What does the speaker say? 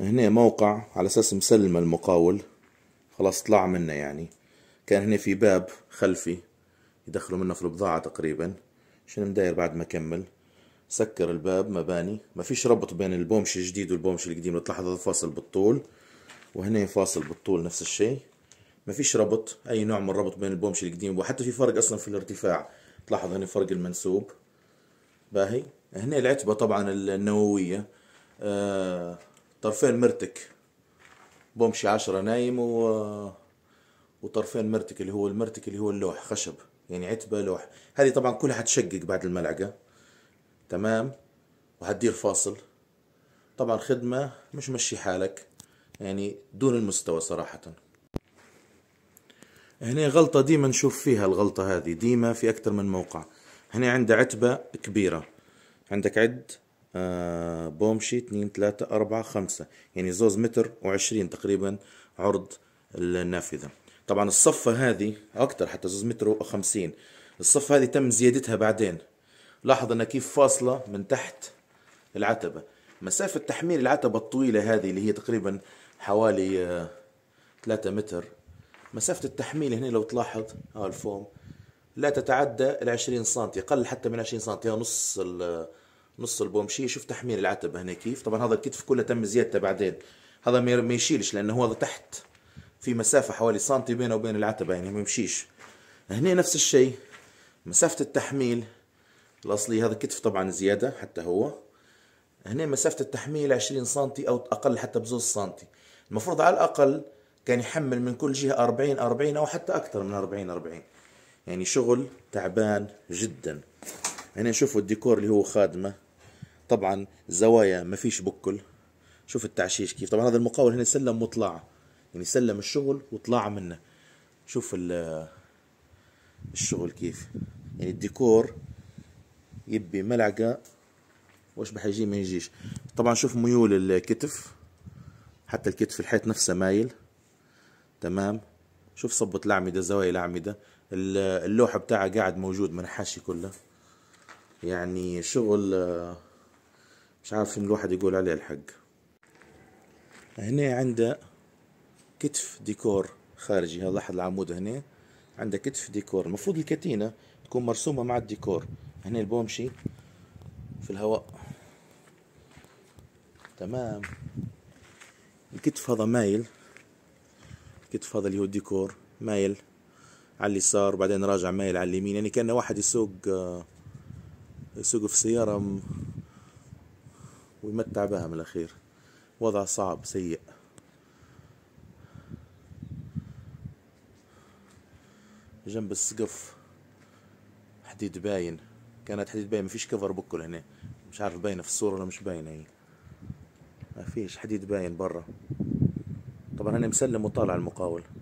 هنا موقع على اساس مسلمه المقاول خلاص طلع منه يعني كان هنا في باب خلفي يدخلوا منه في البضاعة تقريبا شنو مداير بعد ما كمل سكر الباب مباني ما فيش ربط بين البومش الجديد والبومش القديم لو تلاحظ هذا فاصل بالطول وهنا فاصل بالطول نفس الشيء ما فيش ربط اي نوع من الربط بين البومش القديم وحتى في فرق اصلا في الارتفاع تلاحظ هنا فرق المنسوب باهي هنا العتبة طبعا النووية آه طرفين مرتك بمشي عشرة نايم و وطرفين مرتك اللي هو المرتك اللي هو اللوح خشب يعني عتبة لوح هذه طبعا كلها حتشقق بعد الملعقة تمام وحتدير فاصل طبعا خدمة مش مشي حالك يعني دون المستوى صراحة هنا غلطة ديما نشوف فيها الغلطة هذه ديما في أكثر من موقع هنا عنده عتبة كبيرة عندك عد آه، بومشي اثنين ثلاثة أربعة خمسة يعني زوز متر وعشرين تقريبا عرض النافذة طبعا الصفة هذه أكتر حتى زوز متر وخمسين الصفة هذه تم زيادتها بعدين لاحظ أنها كيف فاصلة من تحت العتبة مسافة تحميل العتبة الطويلة هذه اللي هي تقريبا حوالي ثلاثة آه، 3 متر مسافة التحميل هنا لو تلاحظ آه، الفوم لا تتعدى ال 20 سم قل حتى من 20 سم نص نص البومشيه شوف تحميل العتب هنا كيف طبعا هذا الكتف كله تم زيادته بعدين هذا ما يشيلش لانه هو تحت في مسافه حوالي سنتي بينه وبين العتبه يعني ما يمشيش هنا نفس الشيء مسافه التحميل الاصلي هذا كتف طبعا زياده حتى هو هنا مسافه التحميل 20 سنتي او اقل حتى بزوز سنتي المفروض على الاقل كان يحمل من كل جهه 40 40 او حتى اكثر من 40 40 يعني شغل تعبان جدا هنا شوفوا الديكور اللي هو خادمه طبعا زوايا ما فيش بكل شوف التعشيش كيف طبعا هذا المقاول هنا سلم وطلع يعني سلم الشغل وطلع منه شوف الشغل كيف يعني الديكور يبي ملعقة واش بحيجي ما يجيش طبعا شوف ميول الكتف حتى الكتف الحيط نفسه مايل تمام شوف صبة الأعمدة زوايا الأعمدة اللوحة بتاعها قاعد موجود منحاشي كله يعني شغل مش عارف ان الواحد يقول عليه الحق هنا عنده كتف ديكور خارجي هذا احد العمود هنا عنده كتف ديكور المفروض الكتينة تكون مرسومة مع الديكور هنا البومشي في الهواء تمام الكتف هذا مايل الكتف هذا اللي هو الديكور مايل على اليسار وبعدين راجع مايل على اليمين يعني كان واحد يسوق آه، يسوق في سيارة ويمتع بها من الأخير وضع صعب سيء جنب السقف حديد باين كانت حديد باين مفيش كفر بكل هنا مش عارف باينه في الصوره ولا مش باينه هي مفيش حديد باين برا طبعا انا مسلم وطالع المقاول